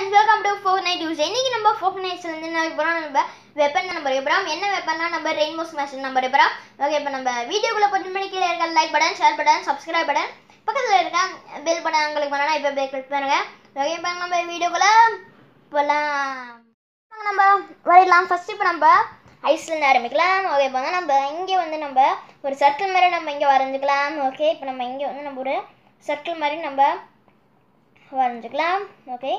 friends welcome to Fortnite use இன்னைக்கு நம்ம four நைட்ஸ்லேருந்து என்ன போகிறோம் நம்ம வெப்பன் நம்பர் எப்பறம் என்ன வெப்பன்னா நம்ம ரெயின்போ ஸ்மாஷ் நம்பர் எப்பறம் ஓகே இப்போ நம்ம வீடியோக்குள்ள கொஞ்சம் மணி கீழே இருக்க like button share button subscribe button பக்கத்தில் இருக்க பெல் பட்டன் உங்களுக்கு பண்ணனா இப்போ பெல் கிளிக் பண்ணுங்க ஓகே இப்போ நம்ம வீடியோக்குள்ளே போகலாம் நம்ம வரையலாம் ஃபஸ்ட்டு இப்போ நம்ம ஐஸ்லேருந்து ஆரம்பிக்கலாம் ஓகே இப்போ நம்ம இங்கே வந்து நம்ம ஒரு சர்க்கிள் மாதிரி நம்ம இங்கே வரைஞ்சிக்கலாம் ஓகே இப்போ நம்ம இங்கே வந்து நம்ம ஒரு சர்க்கிள் மாதிரி நம்ம வரைஞ்சிக்கலாம் ஓகே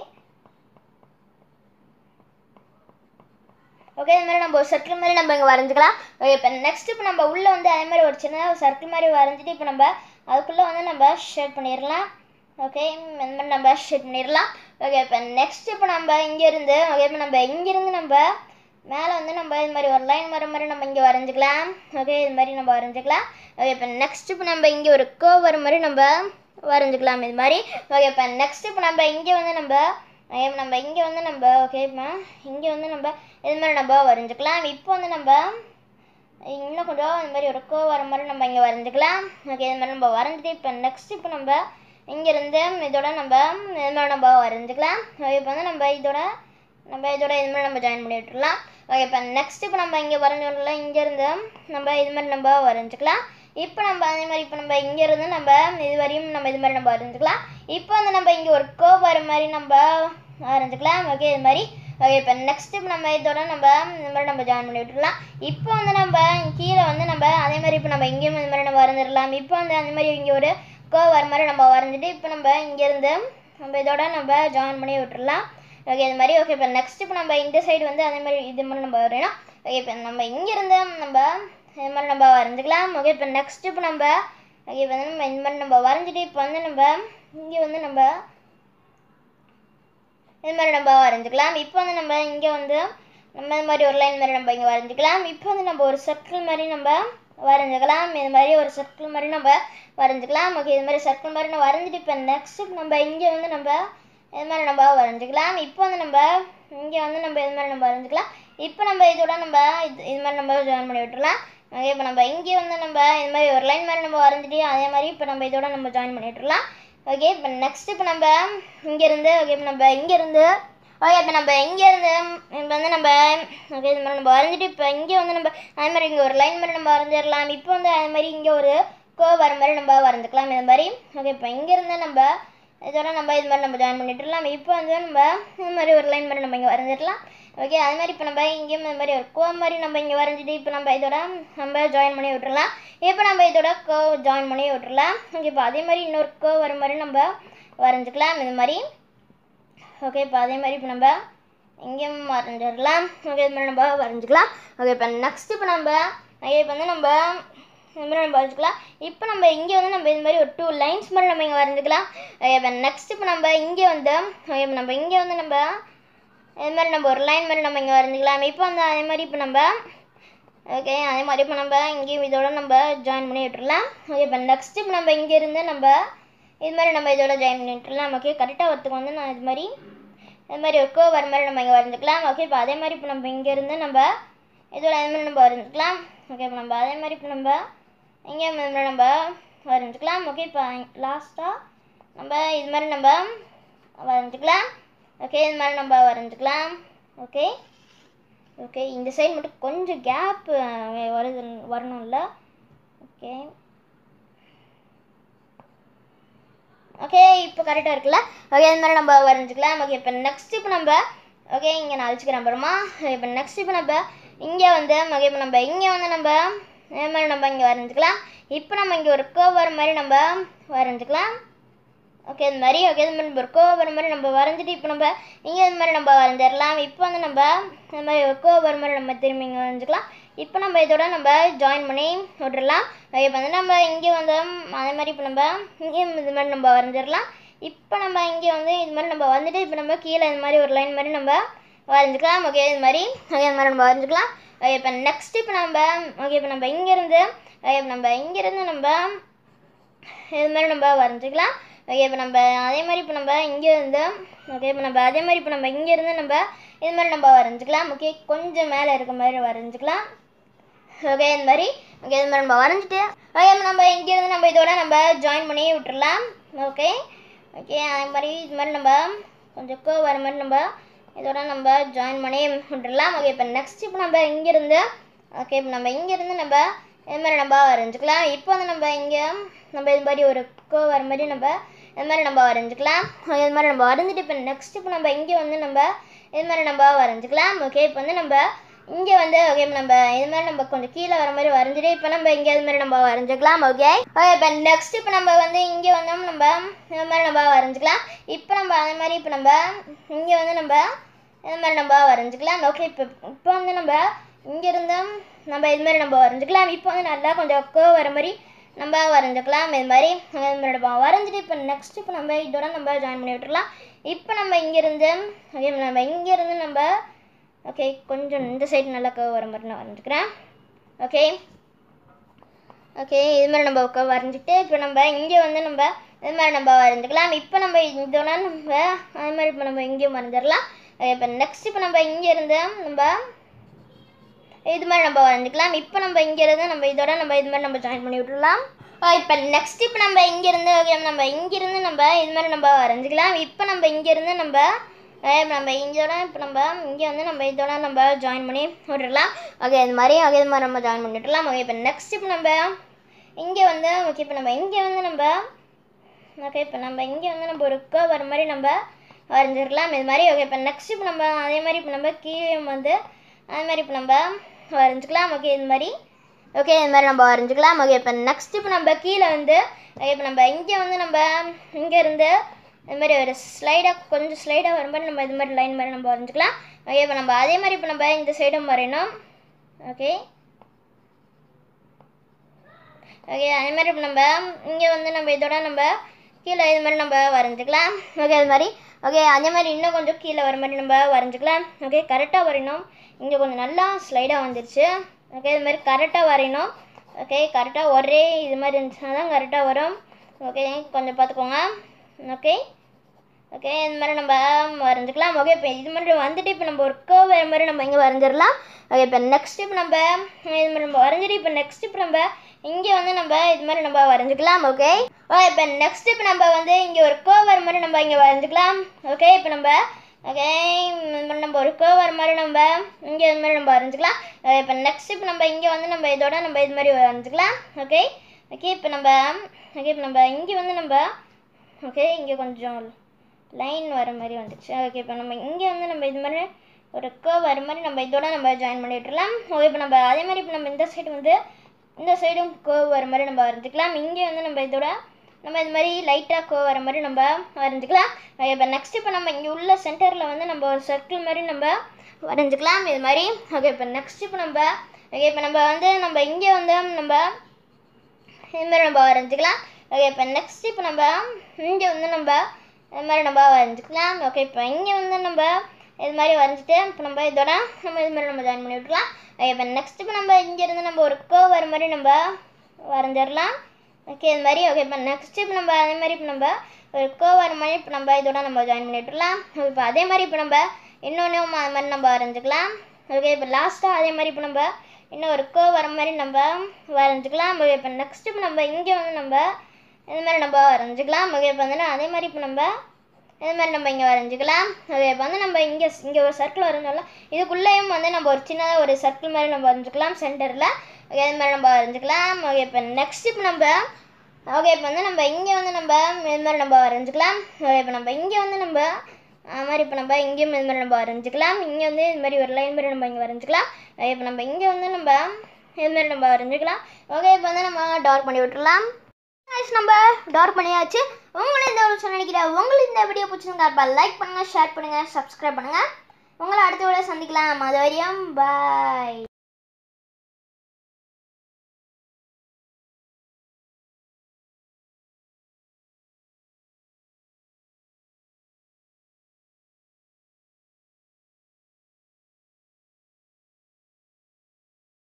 ஓகே இது மாதிரி நம்ம ஒரு சர்க்கிள் மாதிரி நம்ம இங்கே வரைஞ்சிக்கலாம் ஓகே இப்போ நெக்ஸ்ட் இப்போ நம்ம உள்ளே வந்து அதே மாதிரி ஒரு சின்ன ஒரு சர்க்கிள் மாதிரி வரைஞ்சிட்டு இப்போ நம்ம அதுக்குள்ளே வந்து நம்ம ஷேட் பண்ணிடலாம் ஓகே இந்த மாதிரி நம்ம ஷேட் பண்ணிடலாம் ஓகே இப்போ நெக்ஸ்ட் இப்போ நம்ம இங்கேருந்து ஓகே இப்போ நம்ம இங்கேருந்து நம்ம மேலே வந்து நம்ம இது மாதிரி ஒரு லைன் வர மாதிரி நம்ம இங்கே வரைஞ்சிக்கலாம் ஓகே இது மாதிரி நம்ம வரைஞ்சிக்கலாம் ஓகே இப்போ நெக்ஸ்ட் இப்போ நம்ம இங்கே ஒரு கோ வர மாதிரி நம்ம வரைஞ்சிக்கலாம் இது மாதிரி ஓகே இப்போ நெக்ஸ்ட் இப்போ நம்ம இங்கே வந்து நம்ம நம்ம இங்கே வந்து நம்ம ஓகேமா இங்கே வந்து நம்ம இது மாதிரி நம்ம வரைஞ்சிக்கலாம் இப்போ வந்து நம்ம இன்னும் கொஞ்சம் இந்த மாதிரி ஒரு கோ வர மாதிரி நம்ம இங்கே வரைஞ்சிக்கலாம் ஓகே இது மாதிரி நம்ம வரைஞ்சிட்டு இப்போ நெக்ஸ்ட் இப்போ நம்ம இங்கேருந்து இதோட நம்ம இது மாதிரி நம்ம வரைஞ்சிக்கலாம் இப்போ வந்து நம்ம இதோட நம்ம இதோட இது மாதிரி நம்ம ஜாயின் பண்ணி விட்டுக்கலாம் ஓகே இப்போ நெக்ஸ்ட் இப்போ நம்ம இங்கே வரைஞ்சோம்ல இங்கேருந்து நம்ம இது மாதிரி நம்ம வரைஞ்சிக்கலாம் இப்போ நம்ம அதே மாதிரி இப்போ நம்ம இங்கேருந்து நம்ம இது வரையும் நம்ம இது மாதிரி நம்ம வரைஞ்சிக்கலாம் இப்போ வந்து நம்ம இங்கே ஒரு கோ வர மாதிரி நம்ம வரைஞ்சிக்கலாம் ஓகே இது மாதிரி ஓகே இப்போ நெக்ஸ்ட் இப்போ நம்ம இதோட நம்ம இந்த மாதிரி நம்ம ஜாயின் பண்ணி விட்டுக்கலாம் இப்போ வந்து நம்ம கீழே வந்து நம்ம அதே மாதிரி இப்போ நம்ம இங்கேயும் இந்த மாதிரி நம்ம வரைஞ்சிடலாம் இப்போ வந்து அந்த மாதிரி இங்கே ஒரு கோ வர மாதிரி நம்ம வரைஞ்சிட்டு இப்போ நம்ம இங்கேருந்து நம்ம இதோட நம்ம ஜாயின் பண்ணி விட்டுடலாம் ஓகே இது மாதிரி ஓகே இப்போ நெக்ஸ்ட் இப்போ நம்ம இந்த சைடு வந்து அதே மாதிரி இது மாதிரி நம்ம வரையணும் ஓகே இப்போ நம்ம இங்கேருந்து நம்ம இது மாதிரி நம்ம வரைஞ்சிக்கலாம் ஓகே இப்போ நெக்ஸ்ட் இப்போ நம்ம ஓகே வந்து நம்ம இந்த மாதிரி நம்ம வரைஞ்சிட்டு இப்போ வந்து நம்ம இங்கே வந்து நம்ம இது மாதிரி நம்ம வரைஞ்சிக்கலாம் இப்போ வந்து நம்ம இங்கே வந்து நம்ம இது மாதிரி ஒரு லைன் மாதிரி நம்ம இங்கே வரைஞ்சிக்கலாம் இப்போ வந்து நம்ம ஒரு சர்க்கிள் மாதிரி நம்ம வரைஞ்சிக்கலாம் இது மாதிரி ஒரு சர்க்கிள் மாதிரி நம்ம வரைஞ்சிக்கலாம் ஓகே இது மாதிரி சர்க்கிள் மாதிரி நம்ம வரைஞ்சிட்டு இப்போ நெக்ஸ்ட் நம்ம இங்கே வந்து நம்ம இது மாதிரி நம்ம வரைஞ்சிக்கலாம் இப்போ வந்து நம்ம இங்கே வந்து நம்ம இது மாதிரி நம்ம வரைஞ்சிக்கலாம் இப்போ நம்ம இதோட நம்ம இது இது மாதிரி நம்ம ஜாயின் பண்ணி விட்டுலாம் ஓகே இப்போ நம்ம இங்கே வந்து நம்ம இந்த மாதிரி ஒரு லைன் மாதிரி நம்ம வரைஞ்சிட்டு அதே மாதிரி இப்போ நம்ம இதோட நம்ம ஜாயின் பண்ணிட்டுருலாம் ஓகே இப்போ நெக்ஸ்ட் இப்போ நம்ம இங்கேருந்து ஓகே இப்போ நம்ம இங்கேருந்து ஓகே இப்போ நம்ம இங்கேருந்து இப்போ வந்து நம்ம ஓகே இது மாதிரி நம்ம வரைஞ்சிட்டு இப்போ இங்கே வந்து நம்ம அதே மாதிரி இங்கே ஒரு லைன் மாதிரி நம்ம வரைஞ்சிடலாம் இப்போ வந்து அதே மாதிரி இங்கே ஒரு கோ வர மாதிரி நம்ம வரைஞ்சிக்கலாம் இந்த மாதிரி ஓகே இப்போ இங்கேருந்து நம்ம இதோட நம்ம இது மாதிரி நம்ம ஜாயின் பண்ணிட்டுலாம் இப்போ வந்து நம்ம இது மாதிரி ஒரு லைன் மாதிரி நம்ம இங்கே வரைஞ்சிடலாம் ஓகே அது மாதிரி இப்போ நம்ம இங்கேயும் இந்த மாதிரி ஒரு கோ மாதிரி நம்ம இங்கே வரைஞ்சிட்டு இப்போ நம்ம இதோட நம்ம ஜாயின் பண்ணி விட்டுறலாம் இப்போ நம்ம இதோட கோவ் ஜாயின் பண்ணி விட்டுறலாம் ஓகே இப்போ அதே மாதிரி இன்னொரு கோவ் வர மாதிரி நம்ம வரைஞ்சிக்கலாம் இந்த மாதிரி ஓகே இப்போ அதே மாதிரி இப்போ நம்ம இங்கேயும் வரைஞ்சிடலாம் ஓகே இது மாதிரி நம்ம வரைஞ்சிக்கலாம் ஓகே இப்போ நெக்ஸ்ட் இப்போ நம்ம இப்போ வந்து நம்ம இந்த மாதிரி நம்ம வரைஞ்சிக்கலாம் இப்போ நம்ம இங்கே வந்து நம்ம இது மாதிரி ஒரு டூ லைன்ஸ் மாதிரி நம்ம இங்கே வரைஞ்சிக்கலாம் இப்போ நெக்ஸ்ட் இப்போ நம்ம இங்கே வந்து இப்போ நம்ம இங்கே வந்து நம்ம இது மாதிரி நம்ம ஒரு லைன் மாதிரி நம்ம இங்கே வரைஞ்சிக்கலாம் இப்போ வந்து அதே மாதிரி இப்போ நம்ம ஓகே அதே மாதிரி இப்போ நம்ம இங்கேயும் இதோட நம்ம ஜாயின் பண்ணி விட்டுருலாம் ஓகே இப்போ நெக்ஸ்ட் இப்போ நம்ம இங்கேருந்து நம்ம இது மாதிரி நம்ம இதோட ஜாயின் பண்ணி விட்டுருலாம் ஓகே கரெக்டாக வரத்துக்கு வந்து நான் இது மாதிரி இது மாதிரி ஒர்க்கோ வர மாதிரி நம்ம இங்கே வரைஞ்சிக்கலாம் ஓகே இப்போ அதே மாதிரி இப்போ நம்ம இங்கேருந்து நம்ம இதோட அதே மாதிரி நம்ம வரைஞ்சிக்கலாம் ஓகே இப்போ நம்ம அதே மாதிரி இப்போ நம்ம இங்கே நம்ம வரைஞ்சிக்கலாம் ஓகே இப்போ லாஸ்ட்டாக நம்ம இது மாதிரி நம்ம வரைஞ்சிக்கலாம் ஓகே இது மாதிரி நம்ம வரைஞ்சிக்கலாம் ஓகே ஓகே இந்த சைடு மட்டும் கொஞ்சம் கேப் வருது வரணும்ல ஓகே ஓகே இப்போ கரெக்டாக இருக்குல்ல ஓகே இது மாதிரி நம்ம வரைஞ்சிக்கலாம் ஓகே இப்போ நெக்ஸ்ட் இப்போ நம்ம ஓகே இங்கே நான் அழிச்சிக்கிறேன் அப்புறமா இப்போ நெக்ஸ்ட் இப்போ நம்ம இங்கே வந்து ஓகே இப்போ நம்ம இங்கே வந்து நம்ம இது மாதிரி நம்ம இங்கே வரைஞ்சிக்கலாம் இப்போ நம்ம இங்கே ஒரு கோவர் மாதிரி நம்ம வரைஞ்சிக்கலாம் ஓகே இது மாதிரி ஓகே இது மாதிரி இருக்கோ வர மாதிரி நம்ம வரைஞ்சிட்டு இப்போ நம்ம இங்கே இது மாதிரி நம்ம வரைஞ்சிடலாம் இப்போ வந்து நம்ம இந்த மாதிரி இருக்கோ மாதிரி நம்ம திரும்பி இங்கே வரைஞ்சிக்கலாம் இப்போ நம்ம இதோட நம்ம ஜாயின் பண்ணி விட்டுடலாம் இப்போ வந்து நம்ம இங்கே வந்து அதே மாதிரி இப்போ நம்ம இங்கே இது மாதிரி நம்ம வரைஞ்சிடலாம் இப்போ நம்ம இங்கே வந்து இது மாதிரி நம்ம வந்துட்டு இப்போ நம்ம கீழே இந்த மாதிரி ஒரு லைன் மாதிரி நம்ம வரைஞ்சிக்கலாம் ஓகே இது மாதிரி ஓகே இது மாதிரி நம்ம வரைஞ்சிக்கலாம் ஓகே இப்போ நெக்ஸ்ட் இப்போ நம்ம ஓகே இப்போ நம்ம இங்கேருந்து இப்போ நம்ம இங்கேருந்து நம்ம இது மாதிரி நம்ம வரைஞ்சிக்கலாம் ஓகே இப்போ நம்ம அதே மாதிரி இப்போ நம்ம இங்கேருந்து ஓகே இப்போ நம்ம அதே மாதிரி இப்போ நம்ம இங்கேருந்து நம்ம இது மாதிரி நம்ம வரைஞ்சிக்கலாம் ஓகே கொஞ்சம் மேலே இருக்க மாதிரி வரைஞ்சிக்கலாம் ஓகே இந்த மாதிரி ஓகே இது மாதிரி நம்ம வரைஞ்சிட்டு ஓகே நம்ம இங்கேருந்து நம்ம இதோட நம்ம ஜாயின் பண்ணி விட்டுடலாம் ஓகே ஓகே அதே மாதிரி இது மாதிரி நம்ம கொஞ்சம் கோ வர மாதிரி நம்ம இதோட நம்ம ஜாயின் பண்ணி விட்டுடலாம் ஓகே இப்போ நெக்ஸ்ட் இப்போ நம்ம இங்கேருந்து ஓகே இப்போ நம்ம இங்கேருந்து நம்ம இது மாதிரி நம்ம வரைஞ்சிக்கலாம் இப்போ வந்து நம்ம இங்கே நம்ம இது மாதிரி ஒரு கோ வர மாதிரி நம்ம இது மாதிரி நம்ம வரைஞ்சிக்கலாம் இது மாதிரி நம்ம வரைஞ்சிட்டு இப்போ நெக்ஸ்ட் இப்போ நம்ம இங்கே வந்து நம்ம இது மாதிரி நம்ம வரைஞ்சிக்கலாம் ஓகே இப்போ வந்து நம்ம இங்கே வந்து ஓகே நம்ம இது மாதிரி நம்ம கொஞ்சம் கீழே வர மாதிரி வரைஞ்சிட்டு இப்போ நம்ம இங்கே இது மாதிரி நம்ம வரைஞ்சிக்கலாம் ஓகே ஓகே இப்போ நெக்ஸ்ட் இப்போ நம்ம வந்து இங்கே வந்தோம் நம்ம இது மாதிரி நம்ம வரைஞ்சிக்கலாம் இப்போ நம்ம அதே மாதிரி இப்போ நம்ம இங்கே வந்து நம்ம இது மாதிரி நம்ம வரைஞ்சிக்கலாம் ஓகே இப்போ இப்போ வந்து நம்ம இங்கேருந்து நம்ம இது மாதிரி நம்ம வரைஞ்சிக்கலாம் இப்போ வந்து நல்லா கொஞ்சம் கோ வர மாதிரி நம்ம வரைஞ்சிக்கலாம் இது மாதிரி வரைஞ்சிட்டு இப்போ நெக்ஸ்ட் இப்போ நம்ம இதோட நம்ம ஜாயின் பண்ணி விட்டுக்கலாம் இப்போ நம்ம இங்கேருந்து ஓகே நம்ம இங்கேருந்து நம்ம ஓகே கொஞ்சம் இந்த சைடு நல்லா கவ் வர மாதிரி நான் வரைஞ்சிக்கிறேன் ஓகே ஓகே இது மாதிரி நம்ம கவ் வரைஞ்சிக்கிட்டு இப்போ நம்ம இங்கே வந்து நம்ம இது மாதிரி நம்ம வரைஞ்சிக்கலாம் இப்போ நம்ம இதோட நம்ம அது மாதிரி இப்போ நம்ம இங்கேயும் வரைஞ்சிடலாம் இப்போ நெக்ஸ்ட் இப்போ நம்ம இங்கேருந்து நம்ம இது மாதிரி நம்ம வரைஞ்சிக்கலாம் இப்போ நம்ம இங்கேருந்து நம்ம இதோட நம்ம இது மாதிரி நம்ம ஜாயின் பண்ணி விட்டுடலாம் இப்போ நெக்ஸ்ட் இப்போ நம்ம இங்கேருந்து நம்ம இங்கேருந்து நம்ம இது மாதிரி நம்ம வரைஞ்சிக்கலாம் இப்போ நம்ம இங்கேருந்து நம்ம நம்ம இங்கோட இப்போ நம்ம இங்கே வந்து நம்ம இதோட நம்ம ஜாயின் பண்ணி விட்டுடலாம் ஓகே இது மாதிரி ஓகே இது மாதிரி நம்ம ஜாயின் பண்ணி விட்டுலாம் ஓகே இப்போ நெக்ஸ்ட் இப்போ நம்ம இங்கே வந்து ஓகே இப்போ நம்ம இங்கே வந்து நம்ம ஓகே இப்போ நம்ம இங்கே வந்து நம்ம ஒரு கோ வர மாதிரி நம்ம வரைஞ்சிடலாம் இது மாதிரி ஓகே இப்போ நெக்ஸ்ட் இப்போ நம்ம அதே மாதிரி இப்போ நம்ம கீழே வந்து அது மாதிரி இப்போ நம்ம வரைஞ்சிக்கலாம் ஓகே இது மாதிரி ஓகே இது மாதிரி நம்ம வரைஞ்சிக்கலாம் ஓகே இப்போ நெக்ஸ்ட் இப்போ நம்ம கீழே வந்து இப்போ நம்ம இங்கே வந்து நம்ம இங்கேருந்து இது மாதிரி ஒரு ஸ்லைடாக கொஞ்சம் ஸ்லைடாக வரும்போது நம்ம இது மாதிரி லைன் மாதிரி நம்ம வரைஞ்சிக்கலாம் ஓகே இப்போ நம்ம அதே மாதிரி இப்போ நம்ம இந்த சைடும் வரையணும் ஓகே ஓகே அதே மாதிரி இப்போ நம்ம இங்கே வந்து நம்ம இதோட நம்ம கீழே இது மாதிரி நம்ம வரைஞ்சிக்கலாம் ஓகே அது மாதிரி ஓகே அந்த மாதிரி இன்னும் கொஞ்சம் கீழே வர மாதிரி நம்ம வரைஞ்சிக்கலாம் ஓகே கரெக்டாக வரையணும் இங்கே கொஞ்சம் நல்லா ஸ்லைடாக வந்துருச்சு ஓகே இது மாதிரி கரெக்டாக வரையணும் ஓகே கரெக்டாக ஒரே இது மாதிரி இருந்துச்சுன்னா தான் கரெக்டாக வரும் ஓகே கொஞ்சம் பார்த்துக்கோங்க ஓகே ஓகே இந்த மாதிரி நம்ம வரைஞ்சிக்கலாம் ஓகே இப்போ இது மாதிரி வந்துட்டு இப்போ நம்ம ஒரு வேறு மாதிரி நம்ம இங்கே வரைஞ்சிடலாம் ஓகே இப்போ நெக்ஸ்ட் இப்போ நம்ம இது மாதிரி நம்ம வரைஞ்சிட்டு இப்போ நெக்ஸ்ட் இப்போ நம்ம இங்கே வந்து நம்ம இது மாதிரி நம்ம வரைஞ்சிக்கலாம் ஓகே ஓ இப்போ நெக்ஸ்ட் இப்போ நம்ம வந்து இங்கே ஒரு கோவர் மாதிரி நம்ம இங்கே வரைஞ்சிக்கலாம் ஓகே இப்போ நம்ம ஓகே இது மாதிரி நம்ம ஒரு கோவர் மாதிரி நம்ம இங்கே இது மாதிரி நம்ம வரைஞ்சிக்கலாம் இப்போ நெக்ஸ்ட் இப்போ நம்ம இங்கே வந்து நம்ம இதோட நம்ம இது மாதிரி வரைஞ்சிக்கலாம் ஓகே ஓகே இப்போ நம்ம ஓகே இப்போ நம்ம இங்கே வந்து நம்ம ஓகே இங்கே கொஞ்சம் லைன் வர மாதிரி வந்துச்சு ஓகே இப்போ நம்ம இங்கே வந்து நம்ம இது மாதிரி ஒரு கோவர் மாதிரி நம்ம இதோட நம்ம ஜாயின் பண்ணிவிட்டுலாம் ஓகே இப்போ நம்ம அதே மாதிரி இப்போ நம்ம இந்த சைடு வந்து இந்த சைடும் கோவ் வர மாதிரி நம்ம வரைஞ்சிக்கலாம் இங்கே வந்து நம்ம இதோட நம்ம இது மாதிரி லைட்டாக கோ வர மாதிரி நம்ம வரைஞ்சிக்கலாம் இப்போ நெக்ஸ்ட் இப்போ நம்ம இங்கே உள்ள சென்டரில் வந்து நம்ம ஒரு சர்க்கிள் மாதிரி நம்ம வரைஞ்சிக்கலாம் இது மாதிரி ஓகே இப்போ நெக்ஸ்ட் இப்போ நம்ம ஓகே இப்போ நம்ம வந்து நம்ம இங்கே வந்து நம்ம இது மாதிரி நம்ம வரைஞ்சிக்கலாம் ஓகே இப்போ நெக்ஸ்ட் இப்போ நம்ம இங்கே வந்து நம்ம இது மாதிரி நம்ம வரைஞ்சிக்கலாம் ஓகே இப்போ இங்கே வந்து நம்ம இது மாதிரி வரைஞ்சிட்டு இப்போ நம்ம இதோட நம்ம இது மாதிரி நம்ம ஜாயின் பண்ணி விட்ருலாம் இப்போ நெக்ஸ்ட் இப்போ நம்ம இங்கேருந்து நம்ம ஒரு கோ வர மாதிரி நம்ம வரைஞ்சிடலாம் ஓகே இது மாதிரி ஓகே இப்போ நெக்ஸ்ட் இப்போ நம்ம அதே மாதிரி இப்போ நம்ம ஒரு கோ வர மாதிரி இப்போ நம்ம இதோட நம்ம ஜாயின் பண்ணி விட்ருலாம் இப்போ அதே மாதிரி இப்போ நம்ம இன்னொன்று அது மாதிரி நம்ம வரைஞ்சிக்கலாம் ஓகே இப்போ லாஸ்ட்டாக அதே மாதிரி இப்போ நம்ம இன்னும் ஒரு கோ வர மாதிரி நம்ம வரைஞ்சிக்கலாம் ஓகே இப்போ நெக்ஸ்ட் இப்போ நம்ம இங்கே வந்து நம்ம இந்த மாதிரி நம்ம வரைஞ்சிக்கலாம் ஓகே இப்போ வந்து அதே மாதிரி இப்போ நம்ம இந்த மாதிரி நம்ம இங்கே வரைஞ்சிக்கலாம் அதே வந்து நம்ம இங்கே இங்கே ஒரு சர்க்கிள் வரைஞ்சோம்ல இதுக்குள்ளேயும் வந்து நம்ம ஒரு சின்னதாக ஒரு சர்க்கிள் மாதிரி நம்ம வரைஞ்சிக்கலாம் சென்டரில் ஓகே அது மாதிரி நம்ம வரைஞ்சிக்கலாம் ஓகே இப்போ நெக்ஸ்ட் இப்போ நம்ம ஓகே இப்போ வந்து நம்ம இங்கே வந்து நம்ம இது மாதிரி நம்ம வரைஞ்சிக்கலாம் ஓகே இப்போ நம்ம இங்கே வந்து நம்ம அது மாதிரி இப்போ நம்ம இங்கேயும் இது மாதிரி நம்ம வரைஞ்சிக்கலாம் இங்கே வந்து இது மாதிரி ஒரு லைன் மாதிரி நம்ம இங்கே வரைஞ்சிக்கலாம் இப்போ நம்ம இங்கே வந்து நம்ம இது மாதிரி நம்ம வரைஞ்சிக்கலாம் ஓகே இப்போ வந்து நம்ம டார்க் பண்ணி விட்டுடலாம் நம்ம டார் பண்ணியாச்சு உங்களை இந்த ஒரு நினைக்கிறேன் உங்களுக்கு இந்த வீடியோ பிடிச்சிருந்தா லைக் பண்ணுங்கள் ஷேர் பண்ணுங்கள் சப்ஸ்கிரைப் பண்ணுங்கள் உங்களை அடுத்த வீடியோ சந்திக்கலாம் அது வரையும் பாய்